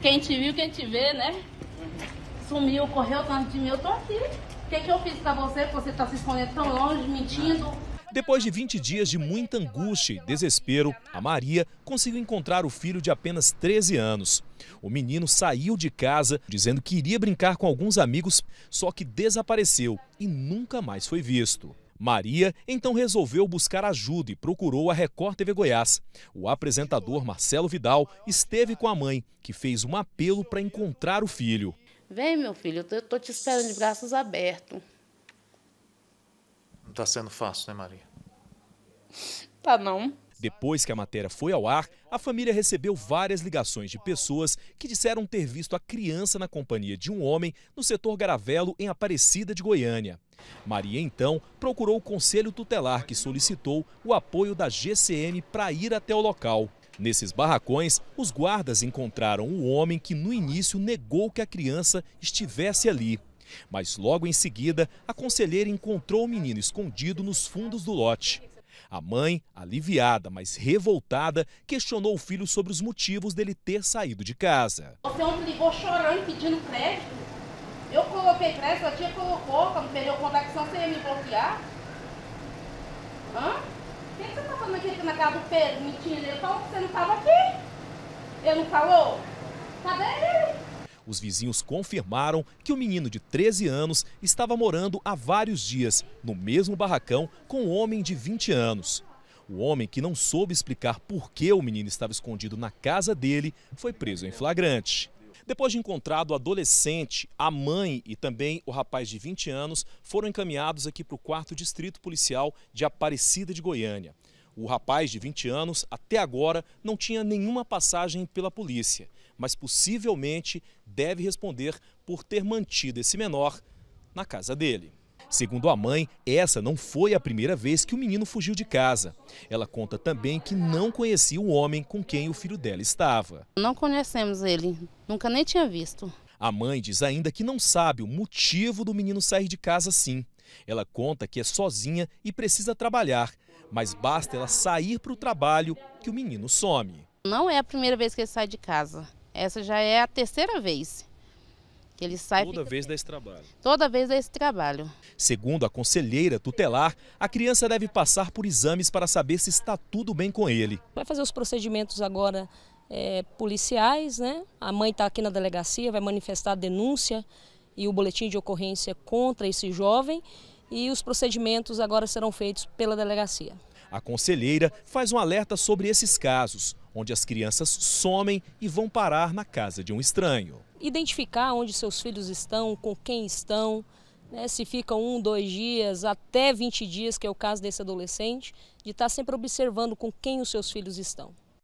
Quem te viu, quem te vê, né? Sumiu, correu tanto de mim, eu tô aqui. O que, que eu fiz pra você? que Você tá se escondendo tão longe, mentindo. Depois de 20 dias de muita angústia e desespero, a Maria conseguiu encontrar o filho de apenas 13 anos. O menino saiu de casa dizendo que iria brincar com alguns amigos, só que desapareceu e nunca mais foi visto. Maria então resolveu buscar ajuda e procurou a Record TV Goiás. O apresentador Marcelo Vidal esteve com a mãe, que fez um apelo para encontrar o filho. Vem, meu filho, eu estou te esperando de braços abertos. Não está sendo fácil, né, Maria? Tá não. Depois que a matéria foi ao ar, a família recebeu várias ligações de pessoas que disseram ter visto a criança na companhia de um homem no setor Garavelo, em Aparecida de Goiânia. Maria, então, procurou o conselho tutelar que solicitou o apoio da GCM para ir até o local. Nesses barracões, os guardas encontraram o homem que no início negou que a criança estivesse ali. Mas logo em seguida, a conselheira encontrou o menino escondido nos fundos do lote. A mãe, aliviada, mas revoltada, questionou o filho sobre os motivos dele ter saído de casa. Você me ligou chorando pedindo crédito. Eu coloquei crédito, a tia colocou, quando perdeu conexão, você ia me bloquear? Hã? O que você está falando aqui na casa do Pedro, mentindo? Ele falou que você não estava aqui. Ele não falou? Cadê ele? Os vizinhos confirmaram que o menino de 13 anos estava morando há vários dias no mesmo barracão com um homem de 20 anos. O homem, que não soube explicar por que o menino estava escondido na casa dele, foi preso em flagrante. Depois de encontrado o adolescente, a mãe e também o rapaz de 20 anos foram encaminhados aqui para o 4 Distrito Policial de Aparecida de Goiânia. O rapaz de 20 anos, até agora, não tinha nenhuma passagem pela polícia mas possivelmente deve responder por ter mantido esse menor na casa dele. Segundo a mãe, essa não foi a primeira vez que o menino fugiu de casa. Ela conta também que não conhecia o homem com quem o filho dela estava. Não conhecemos ele, nunca nem tinha visto. A mãe diz ainda que não sabe o motivo do menino sair de casa assim. Ela conta que é sozinha e precisa trabalhar, mas basta ela sair para o trabalho que o menino some. Não é a primeira vez que ele sai de casa. Essa já é a terceira vez que ele sai. Toda vez desse trabalho. Toda vez desse trabalho. Segundo a conselheira tutelar, a criança deve passar por exames para saber se está tudo bem com ele. Vai fazer os procedimentos agora é, policiais, né? A mãe está aqui na delegacia, vai manifestar a denúncia e o boletim de ocorrência contra esse jovem e os procedimentos agora serão feitos pela delegacia. A conselheira faz um alerta sobre esses casos, onde as crianças somem e vão parar na casa de um estranho. Identificar onde seus filhos estão, com quem estão, né, se ficam um, dois dias, até 20 dias, que é o caso desse adolescente, de estar sempre observando com quem os seus filhos estão.